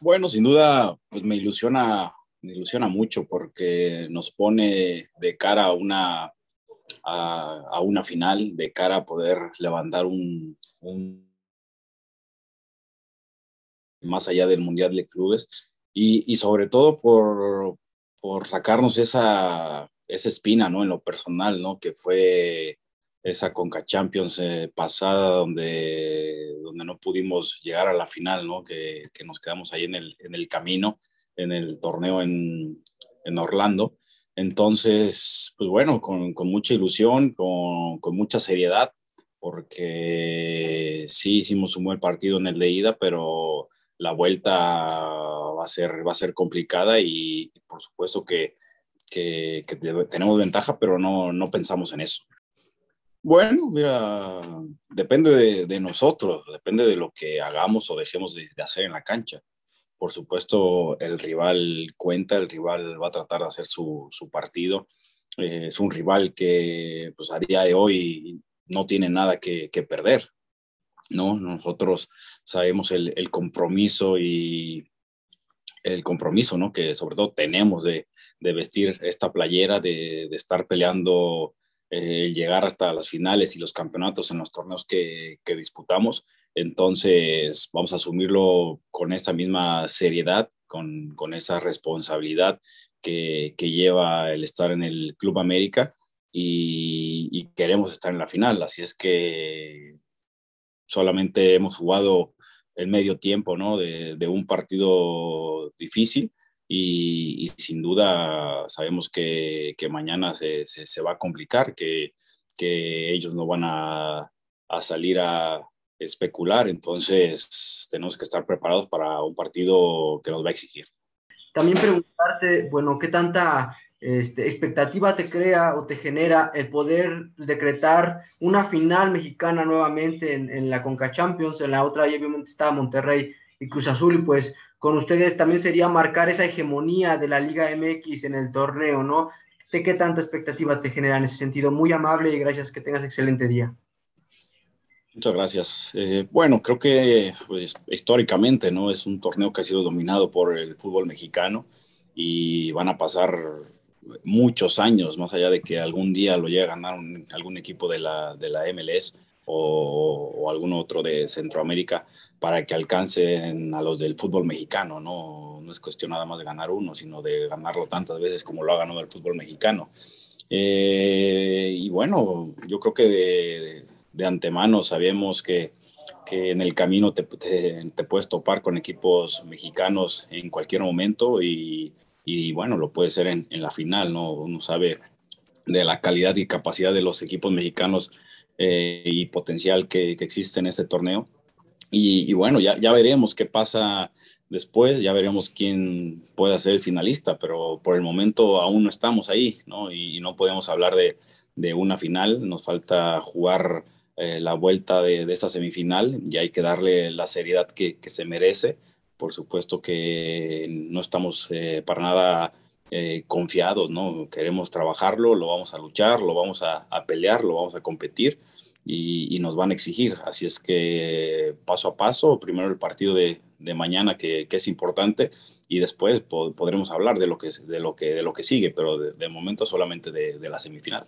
Bueno, sin duda, pues, me ilusiona, me ilusiona mucho porque nos pone de cara a una, a, una final, de cara a poder levantar un, más allá del Mundial de Clubes y, sobre todo por, sacarnos esa, espina, ¿no? En lo personal, ¿no? Que fue esa Conca Champions eh, pasada donde, donde no pudimos llegar a la final, ¿no? que, que nos quedamos ahí en el, en el, camino, en el torneo en, en Orlando. Entonces, pues bueno, con, con mucha ilusión, con, con, mucha seriedad, porque sí hicimos un buen partido en el de ida, pero la vuelta va a ser, va a ser complicada y, por supuesto que, que, que, tenemos ventaja, pero no, no pensamos en eso. Bueno, mira, depende de, nosotros, depende de lo que hagamos o dejemos de, hacer en la cancha. Por supuesto, el rival cuenta, el rival va a tratar de hacer su, partido. Eh, es un rival que pues, a día de hoy no tiene nada que, perder. ¿no? Nosotros sabemos el, compromiso y el compromiso ¿no? que sobre todo tenemos de, vestir esta playera, de, de estar peleando eh, llegar hasta las finales y los campeonatos en los torneos que, que disputamos. Entonces, vamos a asumirlo con esta misma seriedad, con, con esa responsabilidad que, que, lleva el estar en el Club América y, queremos estar en la final. Así es que solamente hemos jugado el medio tiempo ¿no? de un partido difícil y, sin duda sabemos que, mañana se, va a complicar, que, ellos no van a, salir a especular, entonces tenemos que estar preparados para un partido que nos va a exigir. También preguntarte, bueno, ¿qué tanta este, expectativa te crea o te genera el poder decretar una final mexicana nuevamente en, la Conca Champions, en la otra obviamente estaba Monterrey y Cruz Azul, y pues con ustedes también sería marcar esa hegemonía de la Liga MX en el torneo, ¿no? ¿De qué tanta expectativa te genera en ese sentido? Muy amable y gracias, que tengas excelente día. Muchas gracias. Eh, bueno, creo que pues, históricamente no es un torneo que ha sido dominado por el fútbol mexicano y van a pasar muchos años más allá de que algún día lo llegue a ganar algún equipo de la, de la MLS o, algún otro de Centroamérica para que alcancen a los del fútbol mexicano, ¿no? No es cuestión nada más de ganar uno, sino de ganarlo tantas veces como lo ha ganado el fútbol mexicano. Eh, y bueno, yo creo que de, antemano sabemos que, en el camino te, puedes topar con equipos mexicanos en cualquier momento y, bueno, lo puede ser en, la final, ¿no? Uno sabe de la calidad y capacidad de los equipos mexicanos eh, y potencial que, existe en este torneo. Y, bueno, ya, ya, veremos qué pasa después, ya veremos quién pueda ser el finalista, pero por el momento aún no estamos ahí, ¿no? Y, no podemos hablar de, de, una final, nos falta jugar eh, la vuelta de, de, esta semifinal y hay que darle la seriedad que, se merece. Por supuesto que no estamos eh, para nada confiados, ¿no? Queremos trabajarlo, lo vamos a luchar, lo vamos a, a pelear, lo vamos a competir y, nos van a exigir. Así es que paso a paso, primero el partido de, mañana que, es importante y después podremos hablar de lo que, de lo que, de lo que sigue, pero de, momento solamente de la semifinal.